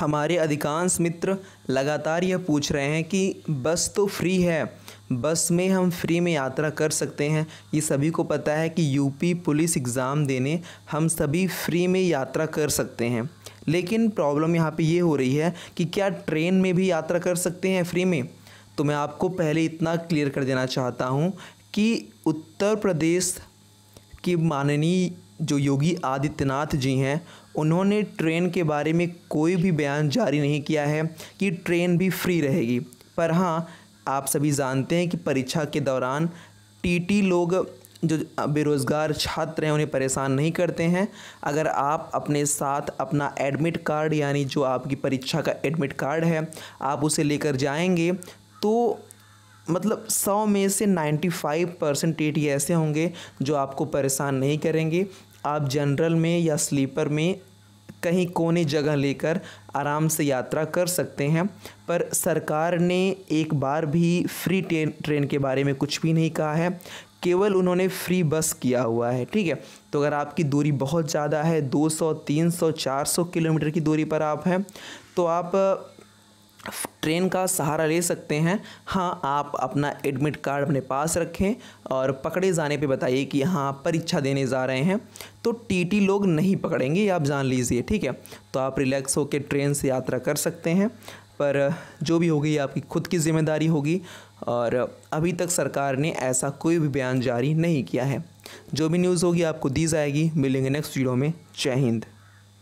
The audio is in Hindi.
हमारे अधिकांश मित्र लगातार यह पूछ रहे हैं कि बस तो फ्री है बस में हम फ्री में यात्रा कर सकते हैं ये सभी को पता है कि यूपी पुलिस एग्ज़ाम देने हम सभी फ्री में यात्रा कर सकते हैं लेकिन प्रॉब्लम यहाँ पे ये हो रही है कि क्या ट्रेन में भी यात्रा कर सकते हैं फ्री में तो मैं आपको पहले इतना क्लियर कर देना चाहता हूँ कि उत्तर प्रदेश कि माननीय जो योगी आदित्यनाथ जी हैं उन्होंने ट्रेन के बारे में कोई भी बयान जारी नहीं किया है कि ट्रेन भी फ्री रहेगी पर हाँ आप सभी जानते हैं कि परीक्षा के दौरान टीटी लोग जो बेरोज़गार छात्र हैं उन्हें परेशान नहीं करते हैं अगर आप अपने साथ अपना एडमिट कार्ड यानी जो आपकी परीक्षा का एडमिट कार्ड है आप उसे लेकर जाएंगे तो मतलब सौ में से ninety five percent T T ऐसे होंगे जो आपको परेशान नहीं करेंगे आप जनरल में या स्लीपर में कहीं कोने जगह लेकर आराम से यात्रा कर सकते हैं पर सरकार ने एक बार भी फ्री ट्रेन ट्रेन के बारे में कुछ भी नहीं कहा है केवल उन्होंने फ्री बस किया हुआ है ठीक है तो अगर आपकी दूरी बहुत ज़्यादा है 200, 300, 400 किलोमीटर की दूरी पर आप हैं तो आप ट्रेन का सहारा ले सकते हैं हाँ आप अपना एडमिट कार्ड अपने पास रखें और पकड़े जाने पे बताइए कि आप परीक्षा देने जा रहे हैं तो टीटी लोग नहीं पकड़ेंगे आप जान लीजिए ठीक है तो आप रिलैक्स होकर ट्रेन से यात्रा कर सकते हैं पर जो भी होगी आपकी खुद की जिम्मेदारी होगी और अभी तक सरकार ने ऐसा कोई भी बयान जारी नहीं किया है जो भी न्यूज़ होगी आपको दी जाएगी मिलेंगे नेक्स्ट वीडियो में जय हिंद